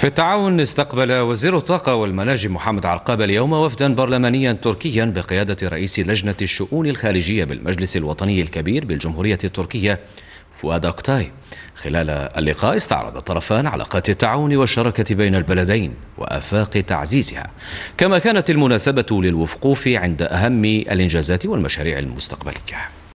في التعاون استقبل وزير الطاقة والمناجم محمد عرقاب اليوم وفدا برلمانيا تركيا بقيادة رئيس لجنة الشؤون الخارجية بالمجلس الوطني الكبير بالجمهورية التركية فؤاد أكتاي خلال اللقاء استعرض الطرفان علاقات التعاون والشراكة بين البلدين وآفاق تعزيزها كما كانت المناسبة للوقوف عند أهم الإنجازات والمشاريع المستقبلية